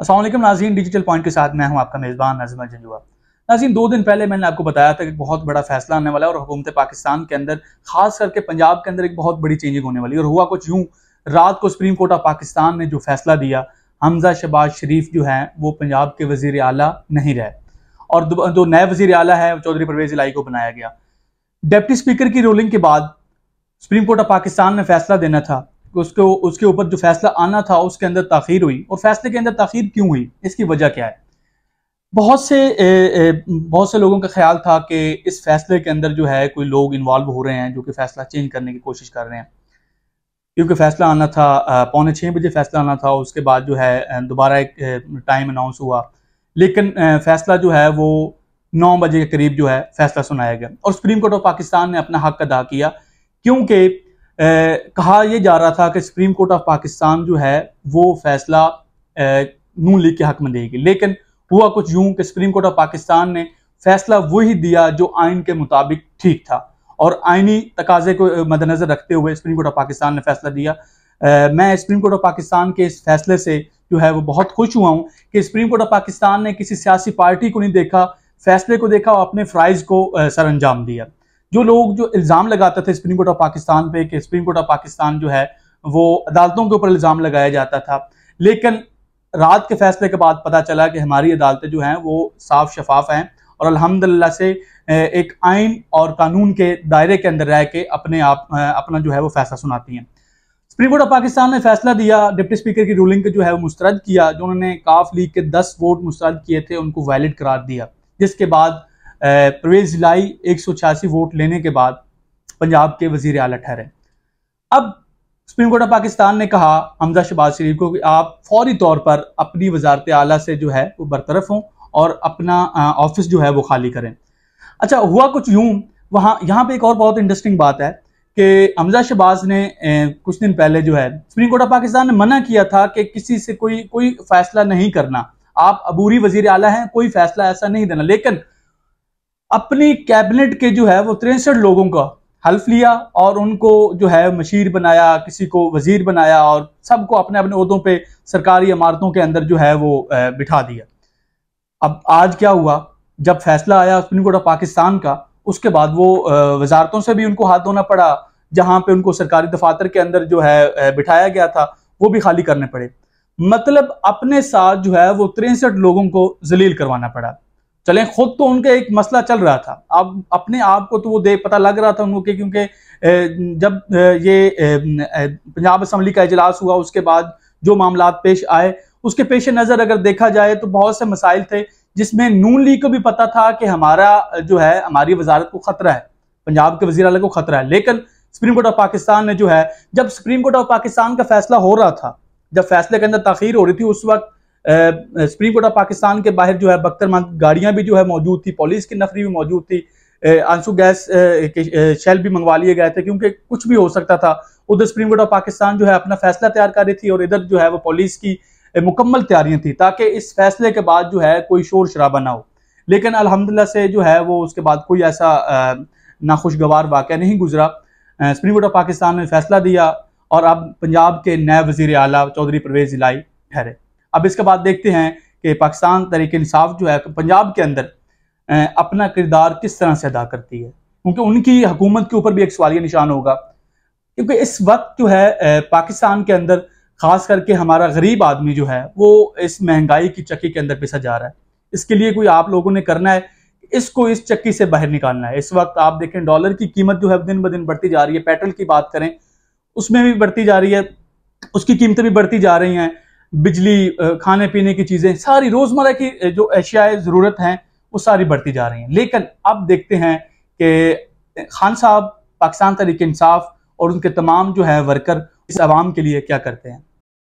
असलम नाजीन digital point के साथ मैं हूं आपका मेज़बान नजमा जंजुआ नाजीन दो दिन पहले मैंने आपको बताया था कि बहुत बड़ा फैसला आने वाला है और हुकूमत पाकिस्तान के अंदर खास करके पंजाब के अंदर एक बहुत बड़ी चेंजिंग होने वाली है और हुआ कुछ यूँ रात को सुप्रीम कोर्ट ऑफ पाकिस्तान ने जो फैसला दिया हमजा शहबाज शरीफ जो हैं वो पंजाब के वजीर अला नहीं रहे और जो नए वजीर अला है चौधरी परवेज इलाई को बनाया गया डेप्टी स्पीकर की रूलिंग के बाद सुप्रीम कोर्ट ऑफ पाकिस्तान ने फैसला देना था उसको उसके ऊपर जो फैसला आना था उसके अंदर तखीर हुई और फैसले के अंदर तखीर क्यों हुई इसकी वजह क्या है बहुत से ए, ए, बहुत से लोगों का ख्याल था कि इस फैसले के अंदर जो है कोई लोग इन्वॉल्व हो रहे हैं जो कि फैसला चेंज करने की कोशिश कर रहे हैं क्योंकि फैसला आना था पौने छः बजे फैसला आना था उसके बाद जो है दोबारा एक टाइम अनाउंस हुआ लेकिन फैसला जो है वो नौ बजे के करीब जो है फैसला सुनाया गया और सुप्रीम कोर्ट ऑफ पाकिस्तान ने अपना हक अदा किया क्योंकि कहा यह जा रहा था कि सुप्रीम कोर्ट ऑफ पाकिस्तान जो है वो फैसला नून लीग के हक में देगी लेकिन हुआ कुछ यूं कि सुप्रीम कोर्ट ऑफ पाकिस्तान ने फैसला वही दिया जो आइन के मुताबिक ठीक था और आइनी तकाजे को मद्देनजर रखते हुए सुप्रीम कोर्ट ऑफ पाकिस्तान ने फैसला दिया आ, मैं सुप्रीम कोर्ट ऑफ पाकिस्तान के इस फैसले से जो है वो बहुत खुश हुआ हूँ कि सुप्रीम कोर्ट ऑफ पाकिस्तान ने किसी सियासी पार्टी को नहीं देखा फैसले को देखा और अपने फ़्राइज़ को सर अंजाम दिया जो लोग जो इल्ज़ाम लगाते थे सुप्रीम कोर्ट ऑफ पाकिस्तान पे कि सुप्रीम कोर्ट ऑफ पाकिस्तान जो है वो अदालतों के ऊपर इल्ज़ाम लगाया जाता था लेकिन रात के फैसले के बाद पता चला कि हमारी अदालतें जो हैं वो साफ शफाफ हैं और अल्हम्दुलिल्लाह से एक आइन और कानून के दायरे के अंदर रह के अपने आप अपना जो है वो फैसला सुनाती हैं सुप्रीम कोर्ट ऑफ पाकिस्तान ने फैसला दिया डिप्टी स्पीकर की रूलिंग को जो है वो मुस्तरद किया जो उन्होंने काफ लीग के दस वोट मुस्तरद किए थे उनको वैलिड करार दिया जिसके बाद परवेज लाई एक वोट लेने के बाद पंजाब के वजीर अला ठहरे अब सुप्रीम कोर्ट ऑफ पाकिस्तान ने कहा हमजा शहबाज शरीफ को कि आप फौरी तौर पर अपनी वजारत आला से जो है वो बरतरफ हों और अपना ऑफिस जो है वो खाली करें अच्छा हुआ कुछ यूं वहाँ यहाँ पे एक और बहुत इंटरेस्टिंग बात है कि हमजा शहबाज ने ए, कुछ दिन पहले जो है सुप्रीम कोर्ट ऑफ पाकिस्तान ने मना किया था कि किसी से कोई कोई फैसला नहीं करना आप अबूरी वजीर आला हैं कोई फैसला ऐसा नहीं देना लेकिन अपनी कैबिनेट के जो है वो तिरसठ लोगों का हल्फ लिया और उनको जो है मशीर बनाया किसी को वजीर बनाया और सबको अपने अपने उहदों पे सरकारी इमारतों के अंदर जो है वो बिठा दिया अब आज क्या हुआ जब फैसला आया सुप्रीम कोर्ट ऑफ पाकिस्तान का उसके बाद वो वजारतों से भी उनको हाथ धोना पड़ा जहां पे उनको सरकारी दफातर के अंदर जो है बिठाया गया था वो भी खाली करने पड़े मतलब अपने साथ जो है वो तिरसठ लोगों को जलील करवाना पड़ा चलें खुद तो उनका एक मसला चल रहा था अब अपने आप को तो वो दे पता लग रहा था उनको क्योंकि जब ये पंजाब असम्बली का इजलास हुआ उसके बाद जो मामला पेश आए उसके पेश नज़र अगर देखा जाए तो बहुत से मसाइल थे जिसमें नून लीग को भी पता था कि हमारा जो है हमारी वजारत को खतरा है पंजाब के वजी को खतरा है लेकिन सुप्रीम कोर्ट ऑफ पाकिस्तान ने जो है जब सुप्रीम कोर्ट ऑफ पाकिस्तान का फैसला हो रहा था जब फैसले के अंदर तखीर हो रही थी उस वक्त सुप्रीम कोर्ट ऑफ पाकिस्तान के बाहर जो है बख्तरमंद गाड़ियां भी जो है मौजूद थी पुलिस की नफरी भी मौजूद थी आंसू गैस के शेल भी मंगवा लिए गए थे क्योंकि कुछ भी हो सकता था उधर सुप्रीम कोर्ट ऑफ पाकिस्तान जो है अपना फैसला तैयार कर रही थी और इधर जो है वो पुलिस की मुकम्मल तैयारियां थी ताकि इस फैसले के बाद जो है कोई शोर शराबा ना हो लेकिन अलहमदिल्ला से जो है वो उसके बाद कोई ऐसा नाखुशगवार वाक़ नहीं गुजरा सुप्रीम कोर्ट ऑफ पाकिस्तान ने फैसला दिया और अब पंजाब के नए वजीर अला चौधरी परवेज इलाई ठहरे अब इसके बाद देखते हैं कि पाकिस्तान तरीके इंसाफ जो है पंजाब के अंदर अपना किरदार किस तरह से अदा करती है क्योंकि उनकी हुकूमत के ऊपर भी एक सवालिया निशान होगा क्योंकि इस वक्त जो है पाकिस्तान के अंदर खास करके हमारा गरीब आदमी जो है वो इस महंगाई की चक्की के अंदर पिसा जा रहा है इसके लिए कोई आप लोगों ने करना है इसको इस चक्की से बाहर निकालना है इस वक्त आप देखें डॉलर की कीमत जो है दिन ब दिन बढ़ती जा रही है पेट्रोल की बात करें उसमें भी बढ़ती जा रही है उसकी कीमतें भी बढ़ती जा रही हैं बिजली खाने पीने की चीज़ें सारी रोज़मर्रा की जो एशियाए ज़रूरत हैं वो सारी बढ़ती जा रही हैं लेकिन अब देखते हैं कि खान साहब पाकिस्तान तरीके इंसाफ और उनके तमाम जो है वर्कर इस आवाम के लिए क्या करते हैं